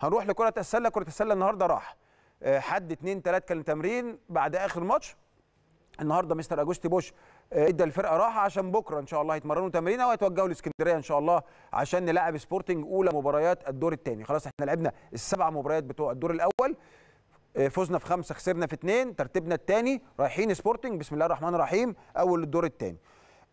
هنروح لكره السله كره السله النهارده راح آه، حد اتنين تلات كان تمرين بعد اخر ماتش النهارده مستر اجوستي بوش آه، ادى الفرقه راحه عشان بكره ان شاء الله يتمرنوا تمرينه وهيتوجهوا لاسكندريه ان شاء الله عشان نلعب سبورتنج اولى مباريات الدور الثاني خلاص احنا لعبنا السبع مباريات بتوع الدور الاول آه، فزنا في خمسه خسرنا في اثنين ترتيبنا الثاني رايحين سبورتنج بسم الله الرحمن الرحيم اول الدور الثاني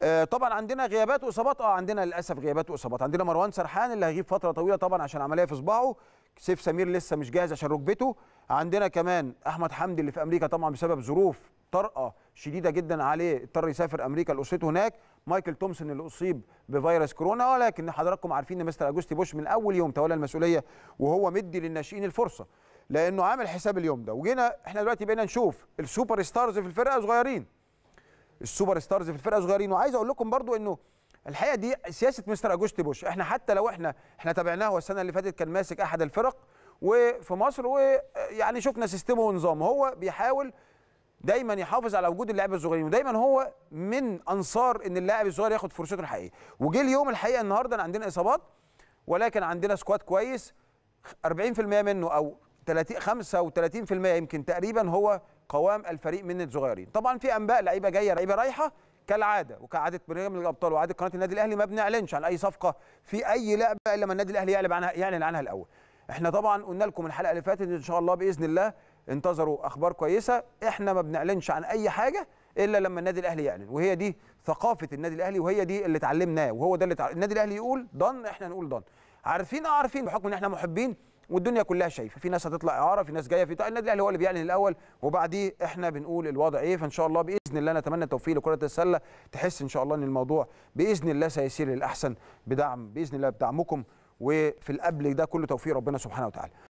آه، طبعا عندنا غيابات واصابات اه عندنا للاسف غيابات واصابات عندنا مروان سرحان اللي هيغيب فتره طويله طبعا عشان عمليه في صباعه سيف سمير لسه مش جاهز عشان ركبته عندنا كمان احمد حمدي اللي في امريكا طبعا بسبب ظروف طارئه شديده جدا عليه اضطر يسافر امريكا لاسرته هناك مايكل تومسون اللي اصيب بفيروس كورونا ولكن حضراتكم عارفين ان مستر اجوستي بوش من اول يوم تولى المسؤوليه وهو مدي للناشئين الفرصه لانه عامل حساب اليوم ده وجينا احنا دلوقتي بقينا نشوف السوبر ستارز في الفرقه صغيرين السوبر ستارز في الفرقه صغيرين وعايز اقول لكم برضو انه الحقيقه دي سياسه مستر اجوستي بوش احنا حتى لو احنا احنا تابعناه هو السنه اللي فاتت كان ماسك احد الفرق وفي مصر ويعني شفنا سيستمه ونظامه هو بيحاول دايما يحافظ على وجود اللاعب الصغيرين ودايما هو من انصار ان اللاعب الصغير ياخد فرصته الحقيقيه وجه اليوم الحقيقه النهارده عندنا اصابات ولكن عندنا سكواد كويس 40% منه او 30 35% يمكن تقريبا هو قوام الفريق من الصغيرين طبعا في انباء لعيبه جايه لعيبه رايحه كالعاده وكعاده برنامج الابطال وعاده قناه النادي الاهلي ما بنعلنش عن اي صفقه في اي لعبه الا ما النادي الاهلي يعلن عنها يعلن عنها الاول احنا طبعا قلنا لكم الحلقه اللي فاتت ان شاء الله باذن الله انتظروا اخبار كويسه احنا ما بنعلنش عن اي حاجه الا لما النادي الاهلي يعلن وهي دي ثقافه النادي الاهلي وهي دي اللي اتعلمناه وهو ده اللي النادي الاهلي يقول ضن احنا نقول ضن عارفين اه عارفين بحكم ان احنا محبين والدنيا كلها شايفه في ناس هتطلع اعاره في ناس جايه في طيب، النادي الاهلي هو اللي بيعلن الاول وبعديه احنا بنقول الوضع ايه فان شاء الله باذن الله نتمنى التوفيق لكره السله تحس ان شاء الله ان الموضوع باذن الله سيسير للاحسن بدعم باذن الله بدعمكم وفي القبل ده كله توفيق ربنا سبحانه وتعالى